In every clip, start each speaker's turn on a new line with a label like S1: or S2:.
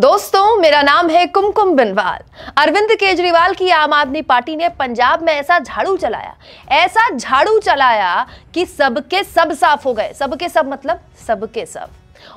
S1: दोस्तों मेरा नाम है कुमकुम बिनवाल अरविंद केजरीवाल की आम आदमी पार्टी ने पंजाब में ऐसा झाड़ू चलाया ऐसा झाड़ू चलाया कि सबके सब साफ हो गए सबके सब मतलब सबके सब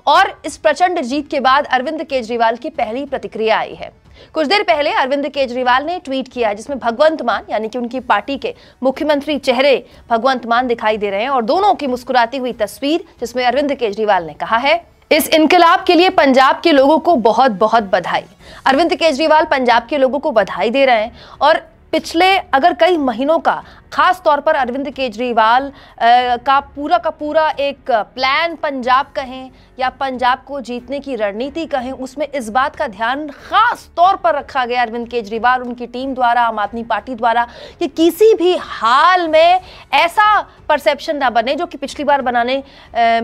S1: और इस प्रचंड जीत के बाद अरविंद केजरीवाल की पहली प्रतिक्रिया आई है कुछ देर पहले अरविंद केजरीवाल ने ट्वीट किया जिसमें भगवंत मान यानी कि उनकी पार्टी के मुख्यमंत्री चेहरे भगवंत मान दिखाई दे रहे हैं और दोनों की मुस्कुराती हुई तस्वीर जिसमें अरविंद केजरीवाल ने कहा है इस इनकलाब के लिए पंजाब के लोगों को बहुत बहुत बधाई अरविंद केजरीवाल पंजाब के लोगों को बधाई दे रहे हैं और पिछले अगर कई महीनों का खास तौर पर अरविंद केजरीवाल का पूरा का पूरा एक प्लान पंजाब कहें या पंजाब को जीतने की रणनीति कहें उसमें इस बात का ध्यान खास तौर पर रखा गया अरविंद केजरीवाल उनकी टीम द्वारा आम आदमी पार्टी द्वारा कि किसी भी हाल में ऐसा परसेप्शन ना बने जो कि पिछली बार बनाने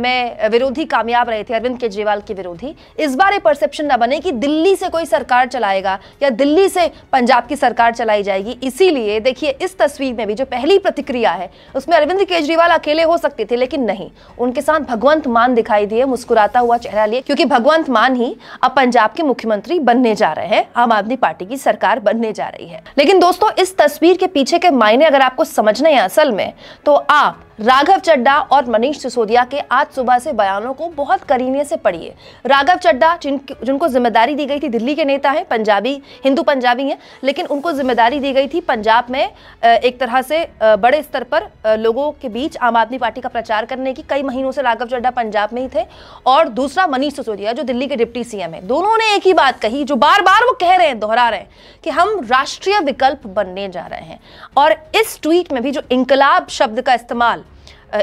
S1: में विरोधी कामयाब रहे थे अरविंद केजरीवाल के विरोधी इस बार ये परसेप्शन ना बने कि दिल्ली से कोई सरकार चलाएगा या दिल्ली से पंजाब की सरकार चलाई जाएगी इसीलिए देखिए इस तस्वीर में भी जो पहली प्रतिक्रिया है उसमें अरविंद केजरीवाल अकेले हो सकते थे लेकिन नहीं उनके साथ भगवंत मान दिखाई दिए मुस्कुराता हुआ चेहरा लिए क्योंकि भगवंत मान ही अब पंजाब के मुख्यमंत्री बनने जा रहे हैं आम आदमी पार्टी की सरकार बनने जा रही है लेकिन दोस्तों इस तस्वीर के पीछे के मायने अगर आपको समझना है असल में तो आप now. राघव चड्डा और मनीष सिसोदिया के आज सुबह से बयानों को बहुत करीने से पढ़िए राघव चड्डा जिन जिनको जिम्मेदारी दी गई थी दिल्ली के नेता हैं पंजाबी हिंदू पंजाबी हैं लेकिन उनको जिम्मेदारी दी गई थी पंजाब में एक तरह से बड़े स्तर पर लोगों के बीच आम आदमी पार्टी का प्रचार करने की कई महीनों से राघव चड्डा पंजाब में ही थे और दूसरा मनीष सिसोदिया जो दिल्ली के डिप्टी सी है दोनों ने एक ही बात कही जो बार बार वो कह रहे हैं दोहरा रहे हैं कि हम राष्ट्रीय विकल्प बनने जा रहे हैं और इस ट्वीट में भी जो इंकलाब शब्द का इस्तेमाल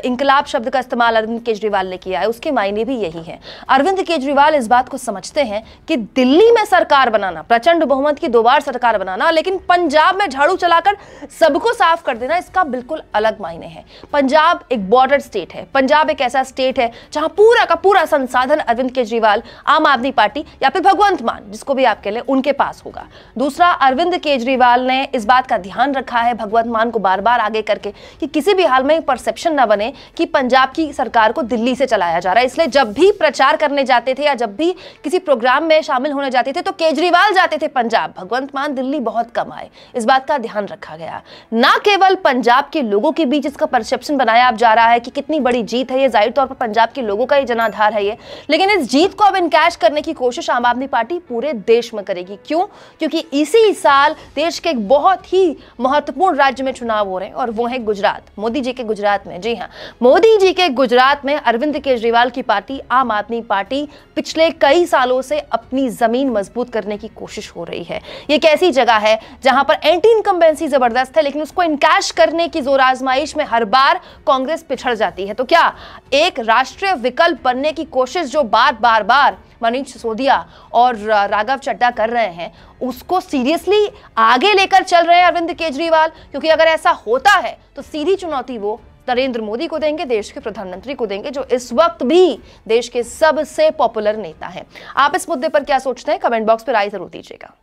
S1: इंकलाब शब्द का इस्तेमाल अरविंद केजरीवाल ने किया है उसके मायने भी यही हैं अरविंद केजरीवाल इस बात को समझते हैं कि दिल्ली में सरकार बनाना प्रचंड बहुमत की दोबार सरकार बनाना लेकिन पंजाब में झाड़ू चलाकर सबको साफ कर देना इसका बिल्कुल अलग मायने है पंजाब एक बॉर्डर स्टेट है पंजाब एक ऐसा स्टेट है जहां पूरा का पूरा संसाधन अरविंद केजरीवाल आम आदमी पार्टी या फिर भगवंत मान जिसको भी आप कह लें उनके पास होगा दूसरा अरविंद केजरीवाल ने इस बात का ध्यान रखा है भगवंत मान को बार बार आगे करके कि किसी भी हाल में परसेप्शन ना बने कि पंजाब की सरकार को दिल्ली से चलाया जा रहा है इसलिए जब भी प्रचार करने जाते थे या जब भी किसी प्रोग्राम में शामिल होने जाते थे तो केजरीवाल जाते थे पंजाब भगवंत मान दिल्ली बहुत कम आए इस बात का ध्यान रखा गया ना केवल पंजाब के लोगों के बीच इसका परसेप्शन बनाया आप जा रहा है कि कितनी बड़ी जीत है ये जाहिर तौर पर पंजाब के लोगों का ही जनाधार है ये लेकिन इस जीत को अब इनकैश करने की कोशिश आम आदमी पार्टी पूरे देश में करेगी क्यों क्योंकि इसी साल देश के एक बहुत ही महत्वपूर्ण राज्य में चुनाव हो रहे हैं और वो है गुजरात मोदी जी के गुजरात में जी हाँ हैं मोदी जी के गुजरात में अरविंद केजरीवाल की पार्टी आम आदमी पार्टी पिछले कई सालों से अपनी जमीन मजबूत करने की कोशिश हो रही है ये कैसी जगह है जहां पर एंटी इनकम्बेंसी जबरदस्त है लेकिन उसको इनकैश करने की जोर आजमाइश में हर बार कांग्रेस पिछड़ जाती है तो क्या एक राष्ट्रीय विकल्प बनने की कोशिश जो बार बार बार मनीष सिसोदिया और राघव चड्डा कर रहे हैं उसको सीरियसली आगे लेकर चल रहे हैं अरविंद केजरीवाल क्योंकि अगर ऐसा होता है तो सीधी चुनौती वो नरेंद्र मोदी को देंगे देश के प्रधानमंत्री को देंगे जो इस वक्त भी देश के सबसे पॉपुलर नेता हैं आप इस मुद्दे पर क्या सोचते हैं कमेंट बॉक्स पर राय जरूर दीजिएगा